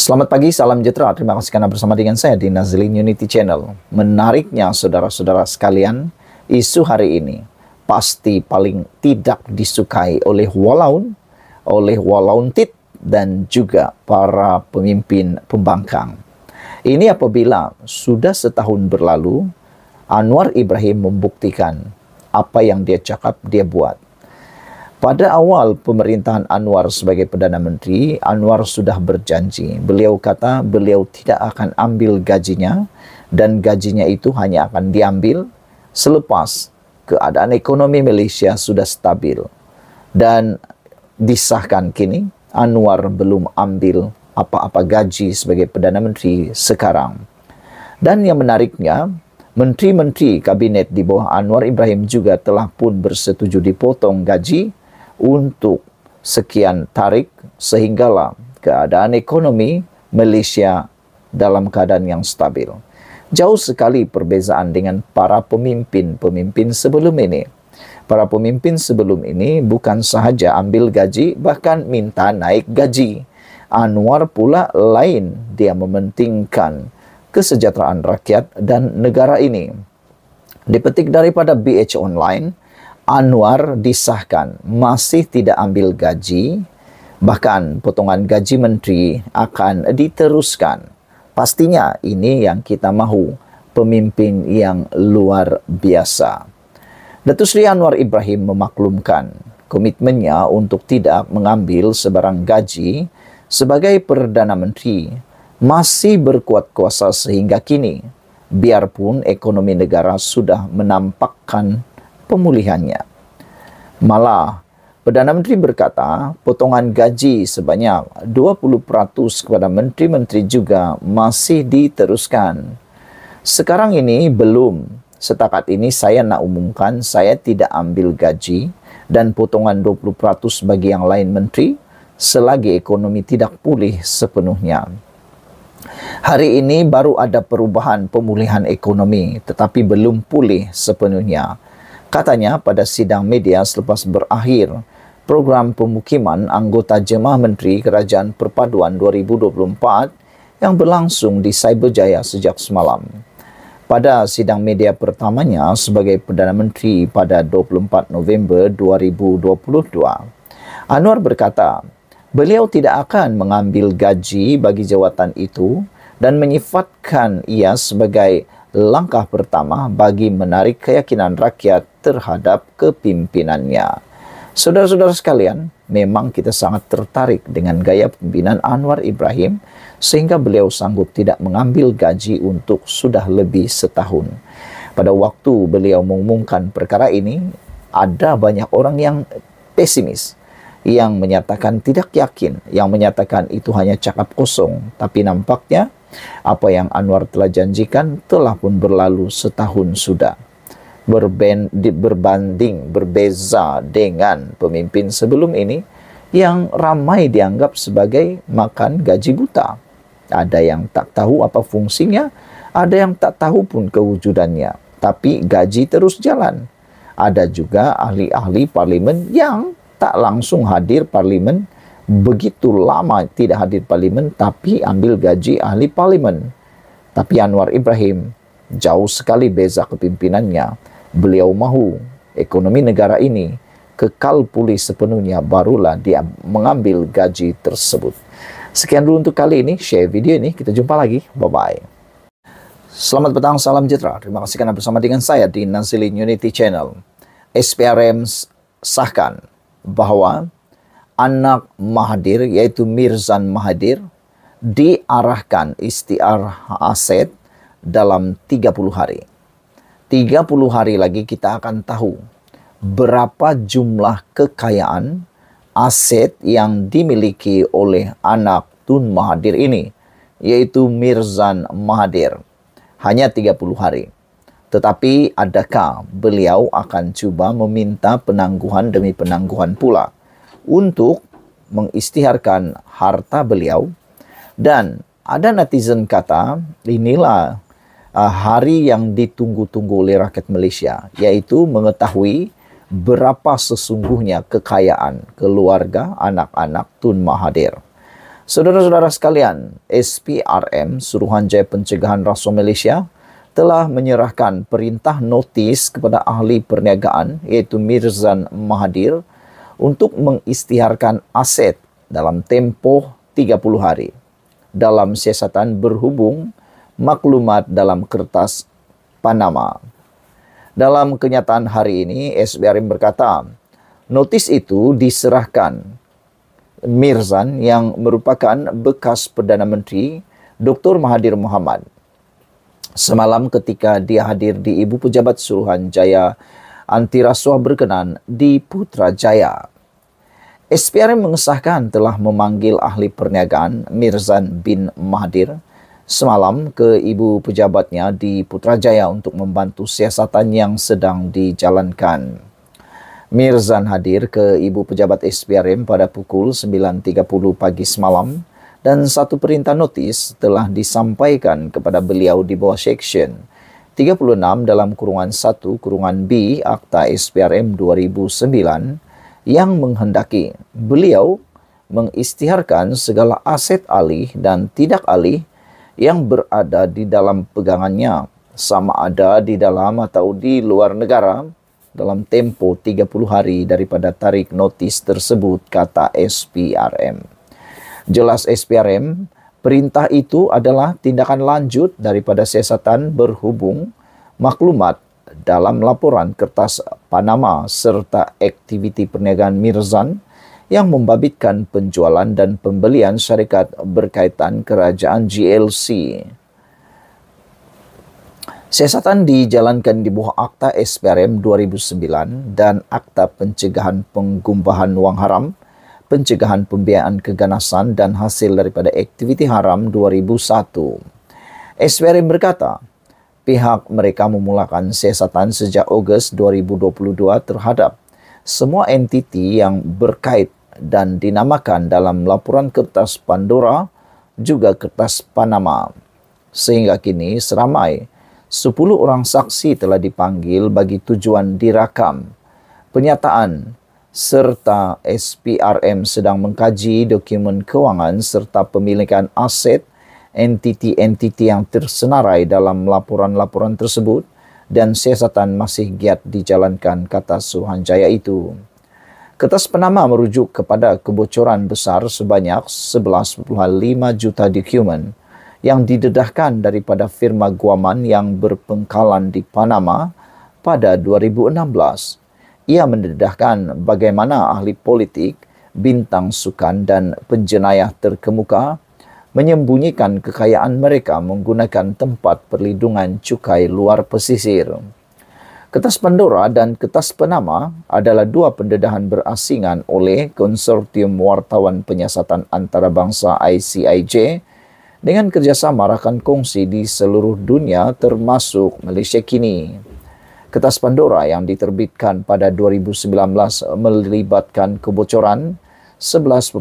Selamat pagi, salam sejahtera. Terima kasih karena bersama dengan saya di Nazlin Unity Channel. Menariknya, saudara-saudara sekalian, isu hari ini pasti paling tidak disukai oleh walaun, oleh walauntit, dan juga para pemimpin pembangkang. Ini apabila sudah setahun berlalu, Anwar Ibrahim membuktikan apa yang dia cakap dia buat. Pada awal pemerintahan Anwar sebagai Perdana Menteri, Anwar sudah berjanji. Beliau kata beliau tidak akan ambil gajinya dan gajinya itu hanya akan diambil selepas keadaan ekonomi Malaysia sudah stabil. Dan disahkan kini, Anwar belum ambil apa-apa gaji sebagai Perdana Menteri sekarang. Dan yang menariknya, menteri-menteri kabinet di bawah Anwar Ibrahim juga telah pun bersetuju dipotong gaji untuk sekian tarik sehinggalah keadaan ekonomi Malaysia dalam keadaan yang stabil. Jauh sekali perbezaan dengan para pemimpin-pemimpin sebelum ini. Para pemimpin sebelum ini bukan sahaja ambil gaji, bahkan minta naik gaji. Anwar pula lain, dia mementingkan kesejahteraan rakyat dan negara ini. Dipetik daripada BH Online, Anwar disahkan, masih tidak ambil gaji, bahkan potongan gaji menteri akan diteruskan. Pastinya ini yang kita mahu, pemimpin yang luar biasa. Datuk Sri Anwar Ibrahim memaklumkan komitmennya untuk tidak mengambil sebarang gaji sebagai Perdana Menteri masih berkuat kuasa sehingga kini, biarpun ekonomi negara sudah menampakkan pemulihannya. Malah, Perdana Menteri berkata, potongan gaji sebanyak 20% kepada menteri-menteri juga masih diteruskan. Sekarang ini belum. Setakat ini saya nak umumkan saya tidak ambil gaji dan potongan 20% bagi yang lain menteri selagi ekonomi tidak pulih sepenuhnya. Hari ini baru ada perubahan pemulihan ekonomi tetapi belum pulih sepenuhnya Katanya pada sidang media selepas berakhir program pemukiman anggota Jemaah Menteri Kerajaan Perpaduan 2024 yang berlangsung di Cyberjaya sejak semalam. Pada sidang media pertamanya sebagai Perdana Menteri pada 24 November 2022, Anwar berkata, beliau tidak akan mengambil gaji bagi jawatan itu dan menyifatkan ia sebagai langkah pertama bagi menarik keyakinan rakyat terhadap kepimpinannya. Saudara-saudara sekalian, memang kita sangat tertarik dengan gaya pimpinan Anwar Ibrahim sehingga beliau sanggup tidak mengambil gaji untuk sudah lebih setahun. Pada waktu beliau mengumumkan perkara ini, ada banyak orang yang pesimis yang menyatakan tidak yakin, yang menyatakan itu hanya cakap kosong, tapi nampaknya apa yang Anwar telah janjikan telah pun berlalu setahun sudah. Berben, berbanding, berbeza dengan pemimpin sebelum ini yang ramai dianggap sebagai makan gaji buta. Ada yang tak tahu apa fungsinya, ada yang tak tahu pun kewujudannya, tapi gaji terus jalan. Ada juga ahli-ahli parlemen yang tak langsung hadir parlimen begitu lama tidak hadir parlimen tapi ambil gaji ahli parlimen. Tapi Anwar Ibrahim jauh sekali beza kepimpinannya. Beliau mahu ekonomi negara ini kekal pulih sepenuhnya barulah dia mengambil gaji tersebut. Sekian dulu untuk kali ini, share video ini, kita jumpa lagi, bye-bye. Selamat petang, salam sejahtera. Terima kasih karena bersama dengan saya di Nansili Unity Channel. SPRM sahkan bahwa anak Mahadir yaitu Mirzan Mahadir diarahkan istiarah aset dalam 30 hari. 30 hari lagi kita akan tahu berapa jumlah kekayaan aset yang dimiliki oleh anak Tun Mahadir ini yaitu Mirzan Mahadir hanya 30 hari. Tetapi adakah beliau akan cuba meminta penangguhan demi penangguhan pula untuk mengistiharkan harta beliau? Dan ada netizen kata inilah ah, hari yang ditunggu-tunggu oleh rakyat Malaysia yaitu mengetahui berapa sesungguhnya kekayaan keluarga anak-anak Tun Mahathir. Saudara-saudara sekalian, SPRM Suruhanjaya Pencegahan Rasuah Malaysia telah menyerahkan perintah notis kepada ahli perniagaan yaitu Mirzan Mahadir untuk mengistiharkan aset dalam tempoh 30 hari. Dalam siasatan berhubung maklumat dalam kertas Panama. Dalam kenyataan hari ini, SBRM berkata, notis itu diserahkan Mirzan yang merupakan bekas Perdana Menteri Dr. Mahathir Muhammad Semalam ketika dia hadir di Ibu Pejabat Suruhan Jaya, anti rasuah berkenan di Putrajaya. SPRM mengesahkan telah memanggil ahli perniagaan Mirzan bin Mahdir semalam ke ibu pejabatnya di Putrajaya untuk membantu siasatan yang sedang dijalankan. Mirzan hadir ke ibu pejabat SPRM pada pukul 9.30 pagi semalam dan satu perintah notis telah disampaikan kepada beliau di bawah section 36 dalam kurungan 1 kurungan B Akta SPRM 2009 yang menghendaki beliau mengistiharkan segala aset alih dan tidak alih yang berada di dalam pegangannya sama ada di dalam atau di luar negara dalam tempo 30 hari daripada tarik notis tersebut kata SPRM. Jelas SPRM, perintah itu adalah tindakan lanjut daripada siasatan berhubung maklumat dalam laporan kertas Panama serta aktiviti perniagaan Mirzan yang membabitkan penjualan dan pembelian syarikat berkaitan kerajaan GLC. Siasatan dijalankan di bawah Akta SPRM 2009 dan Akta Pencegahan Penggumbahan Uang Haram Pencegahan Pembiayaan Keganasan dan Hasil daripada Aktiviti Haram 2001. SWRM berkata, pihak mereka memulakan siasatan sejak Ogos 2022 terhadap semua entiti yang berkait dan dinamakan dalam laporan kertas Pandora juga kertas Panama. Sehingga kini seramai 10 orang saksi telah dipanggil bagi tujuan dirakam. Pernyataan serta SPRM sedang mengkaji dokumen kewangan serta pemilikan aset entiti-entiti yang tersenarai dalam laporan-laporan tersebut dan siasatan masih giat dijalankan kata Suhanjaya itu. Kertas penama merujuk kepada kebocoran besar sebanyak 11.5 juta dokumen yang didedahkan daripada firma Guaman yang berpengkalan di Panama pada 2016 ia mendedahkan bagaimana ahli politik, bintang sukan dan penjenayah terkemuka menyembunyikan kekayaan mereka menggunakan tempat perlindungan cukai luar pesisir. Kertas Pandora dan Kertas Penama adalah dua pendedahan berasingan oleh Konsortium Wartawan Penyiasatan Antarabangsa ICIJ dengan kerjasama rakan kongsi di seluruh dunia termasuk Malaysia kini. Kertas Pandora yang diterbitkan pada 2019 melibatkan kebocoran 11,9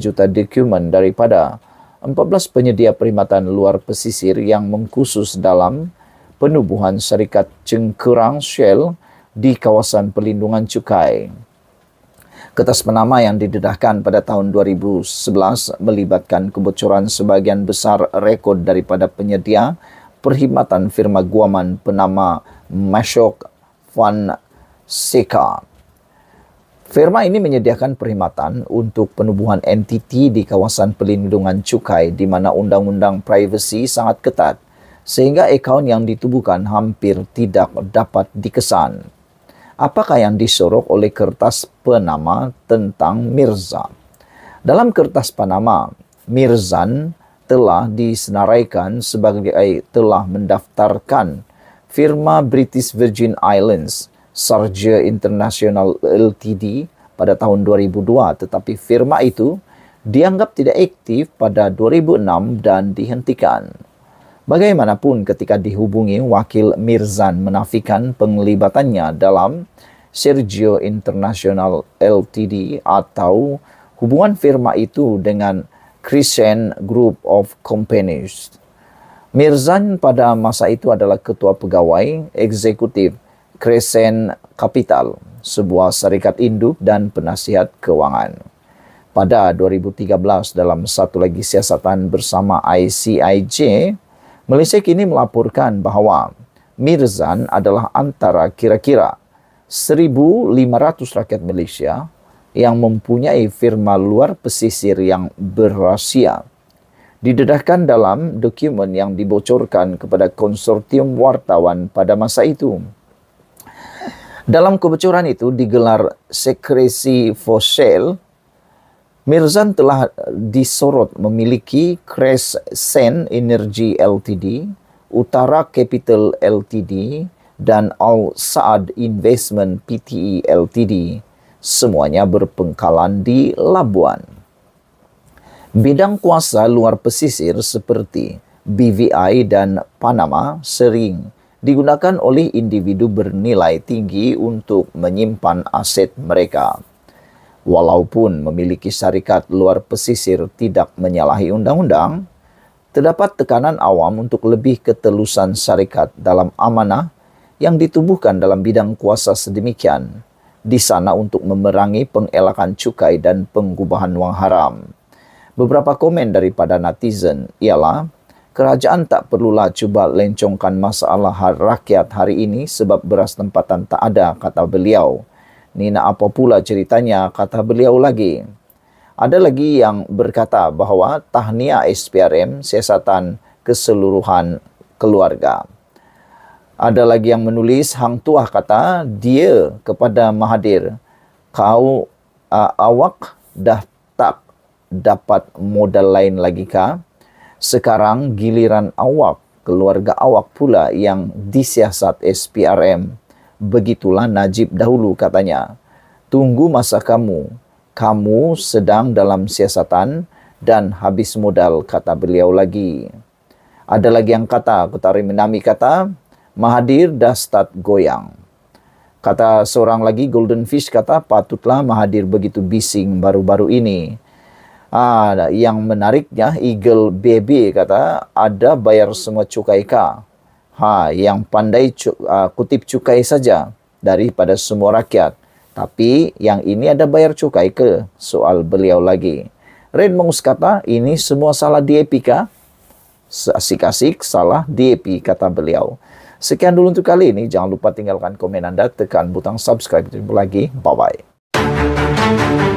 juta dokumen daripada 14 penyedia perkhidmatan luar pesisir yang mengkhusus dalam penubuhan Serikat Cengkerang Shell di kawasan perlindungan cukai. Kertas penama yang didedahkan pada tahun 2011 melibatkan kebocoran sebagian besar rekod daripada penyedia perkhidmatan firma Guaman penama Mashok Van Sika. Firma ini menyediakan perkhidmatan untuk penubuhan entiti di kawasan pelindungan cukai di mana undang-undang privasi sangat ketat sehingga akaun yang ditubuhkan hampir tidak dapat dikesan. Apakah yang disorok oleh kertas Panama tentang Mirza? Dalam kertas Panama, Mirzan telah disenaraikan sebagai eh, telah mendaftarkan firma British Virgin Islands, Sarja International Ltd pada tahun 2002, tetapi firma itu dianggap tidak aktif pada 2006 dan dihentikan. Bagaimanapun ketika dihubungi wakil Mirzan menafikan penglibatannya dalam Sergio International Ltd atau hubungan firma itu dengan Crescent Group of Companies. Mirzan pada masa itu adalah ketua pegawai eksekutif Crescent Capital, sebuah syarikat induk dan penasihat keuangan. Pada 2013 dalam satu lagi siasatan bersama ICIJ, Malaysia kini melaporkan bahwa Mirzan adalah antara kira-kira 1.500 rakyat Malaysia yang mempunyai firma luar pesisir yang berrahasia didedahkan dalam dokumen yang dibocorkan kepada konsortium wartawan pada masa itu. Dalam kebocoran itu digelar sekresi fosil Mirzan telah disorot memiliki Crescent Energy Ltd, Utara Capital Ltd, dan Al Saad Investment PTE Ltd. Semuanya berpengkalan di Labuan. Bidang kuasa luar pesisir seperti BVI dan Panama sering digunakan oleh individu bernilai tinggi untuk menyimpan aset mereka. Walaupun memiliki syarikat luar pesisir tidak menyalahi undang-undang, terdapat tekanan awam untuk lebih ketelusan syarikat dalam amanah yang ditubuhkan dalam bidang kuasa sedemikian di sana untuk memerangi pengelakan cukai dan pengubahan wang haram. Beberapa komen daripada netizen ialah, kerajaan tak perlulah cuba lencongkan masalah rakyat hari ini sebab beras tempatan tak ada, kata beliau. Nina apa pula ceritanya, kata beliau lagi. Ada lagi yang berkata bahawa tahniah SPRM siasatan keseluruhan keluarga. Ada lagi yang menulis Hang Tuah kata dia kepada Mahathir, kau uh, awak dah dapat modal lain lagi kah? Sekarang giliran awak, keluarga awak pula yang disiasat SPRM. Begitulah Najib dahulu katanya. Tunggu masa kamu. Kamu sedang dalam siasatan dan habis modal kata beliau lagi. Ada lagi yang kata, Kutari Minami kata, Mahathir Dastat goyang. Kata seorang lagi Golden Fish kata patutlah mahadir begitu bising baru-baru ini. Ah, yang menariknya Eagle Baby kata ada bayar semua cukai ka. Ha, yang pandai cu, uh, kutip cukai saja daripada semua rakyat. Tapi yang ini ada bayar cukai ke soal beliau lagi. Redmongus kata ini semua salah DAP kah? Asik-asik salah DAP kata beliau. Sekian dulu untuk kali ini. Jangan lupa tinggalkan komen Anda, tekan butang subscribe. Jumpa lagi. Bye-bye.